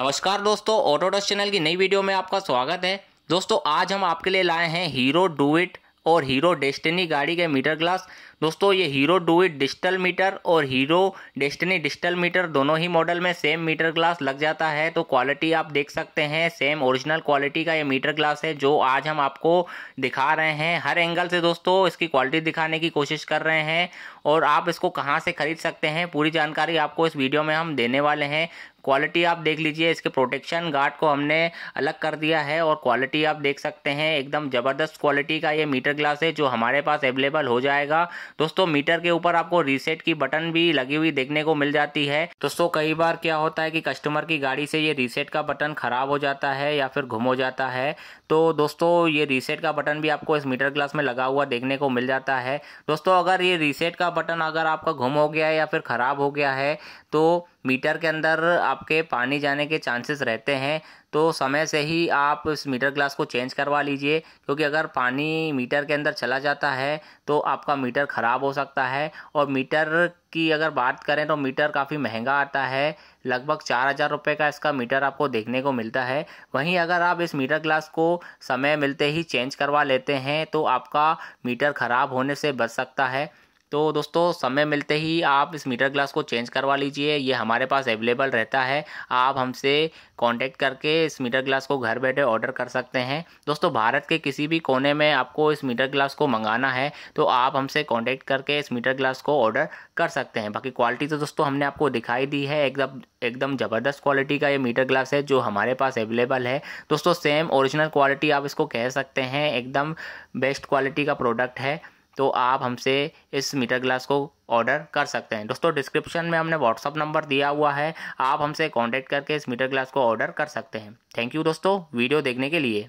नमस्कार दोस्तों ऑटोडस चैनल की नई वीडियो में आपका स्वागत है दोस्तों आज हम आपके लिए लाए हैं हीरो डू और हीरो डेस्टिनी गाड़ी के मीटर ग्लास दोस्तों ये हीरो डू डिजिटल मीटर और हीरो डेस्टिनी डिजिटल मीटर दोनों ही मॉडल में सेम मीटर ग्लास लग जाता है तो क्वालिटी आप देख सकते हैं सेम ओरिजिनल क्वालिटी का ये मीटर ग्लास है जो आज हम आपको दिखा रहे हैं हर एंगल से दोस्तों इसकी क्वालिटी दिखाने की कोशिश कर रहे हैं और आप इसको कहाँ से खरीद सकते हैं पूरी जानकारी आपको इस वीडियो में हम देने वाले हैं क्वालिटी आप देख लीजिए इसके प्रोटेक्शन गार्ड को हमने अलग कर दिया है और क्वालिटी आप देख सकते हैं एकदम ज़बरदस्त क्वालिटी का ये मीटर ग्लास है जो हमारे पास अवेलेबल हो जाएगा दोस्तों मीटर के ऊपर आपको रीसेट की बटन भी लगी हुई देखने को मिल जाती है दोस्तों कई बार क्या होता है कि कस्टमर की गाड़ी से ये रीसेट का बटन ख़राब हो जाता है या फिर घुम हो जाता है तो दोस्तों ये रीसेट का बटन भी आपको इस मीटर ग्लास में लगा हुआ देखने को मिल जाता है दोस्तों अगर ये रीसेट का बटन अगर आपका घुम हो गया है या फिर ख़राब हो गया है तो मीटर के अंदर आपके पानी जाने के चांसेस रहते हैं तो समय से ही आप इस मीटर ग्लास को चेंज करवा लीजिए क्योंकि अगर पानी मीटर के अंदर चला जाता है तो आपका मीटर ख़राब हो सकता है और मीटर की अगर बात करें तो मीटर काफ़ी महंगा आता है लगभग चार हज़ार रुपये का इसका मीटर आपको देखने को मिलता है वहीं अगर आप इस मीटर ग्लास को समय मिलते ही चेंज करवा लेते हैं तो आपका मीटर ख़राब होने से बच सकता है तो दोस्तों समय मिलते ही आप इस मीटर ग्लास को चेंज करवा लीजिए ये हमारे पास अवेलेबल रहता है आप हमसे कांटेक्ट करके इस मीटर ग्लास को घर बैठे ऑर्डर कर सकते हैं दोस्तों भारत के किसी भी कोने में आपको इस मीटर ग्लास को मंगाना है तो आप हमसे कांटेक्ट करके इस मीटर ग्लास को ऑर्डर कर सकते हैं बाकी क्वालिटी तो दोस्तों हमने आपको दिखाई दी है एकदम एकदम ज़बरदस्त क्वालिटी का ये मीटर ग्लास है जो हमारे पास अवेलेबल है दोस्तों सेम ओरिजिनल क्वालिटी आप इसको कह सकते हैं एकदम बेस्ट क्वालिटी का प्रोडक्ट है तो आप हमसे इस मीटर ग्लास को ऑर्डर कर सकते हैं दोस्तों डिस्क्रिप्शन में हमने व्हाट्सअप नंबर दिया हुआ है आप हमसे कांटेक्ट करके इस मीटर ग्लास को ऑर्डर कर सकते हैं थैंक यू दोस्तों वीडियो देखने के लिए